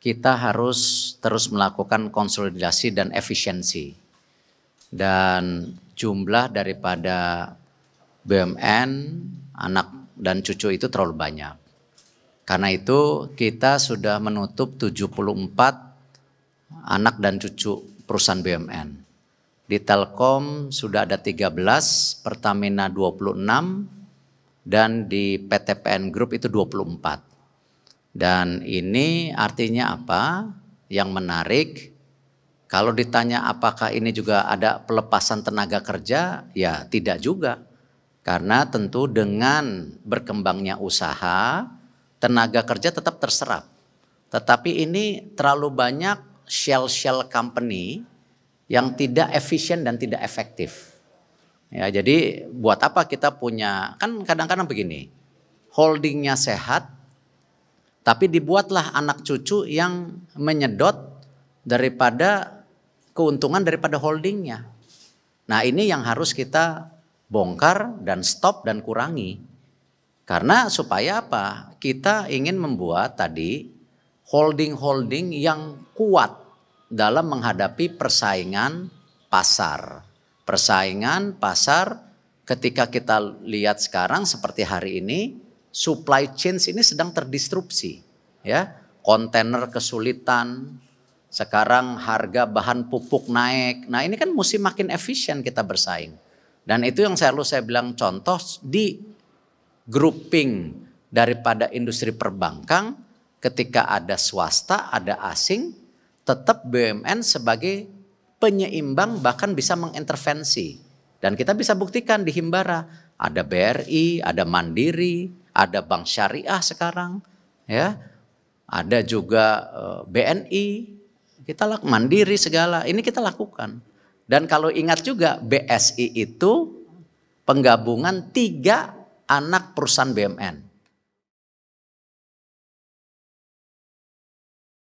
kita harus terus melakukan konsolidasi dan efisiensi. Dan jumlah daripada BUMN, anak dan cucu itu terlalu banyak. Karena itu kita sudah menutup 74 anak dan cucu perusahaan BUMN. Di Telkom sudah ada 13, Pertamina 26, dan di PTPN Group itu 24. Dan ini artinya apa? Yang menarik, kalau ditanya apakah ini juga ada pelepasan tenaga kerja, ya tidak juga. Karena tentu dengan berkembangnya usaha, tenaga kerja tetap terserap. Tetapi ini terlalu banyak shell-shell company yang tidak efisien dan tidak efektif. Ya, jadi buat apa kita punya, kan kadang-kadang begini, holdingnya sehat, tapi dibuatlah anak cucu yang menyedot daripada keuntungan daripada holdingnya. Nah ini yang harus kita bongkar dan stop dan kurangi. Karena supaya apa? Kita ingin membuat tadi holding-holding yang kuat dalam menghadapi persaingan pasar. Persaingan pasar ketika kita lihat sekarang seperti hari ini supply chain ini sedang terdistrupsi, ya. Kontainer kesulitan, sekarang harga bahan pupuk naik. Nah, ini kan mesti makin efisien kita bersaing. Dan itu yang selalu saya bilang contoh di grouping daripada industri perbankan ketika ada swasta, ada asing, tetap BUMN sebagai penyeimbang bahkan bisa mengintervensi. Dan kita bisa buktikan di Himbara ada BRI, ada Mandiri, ada bank syariah sekarang, ya, ada juga eh, BNI, kita lak mandiri segala, ini kita lakukan. Dan kalau ingat juga BSI itu penggabungan tiga anak perusahaan Bumn.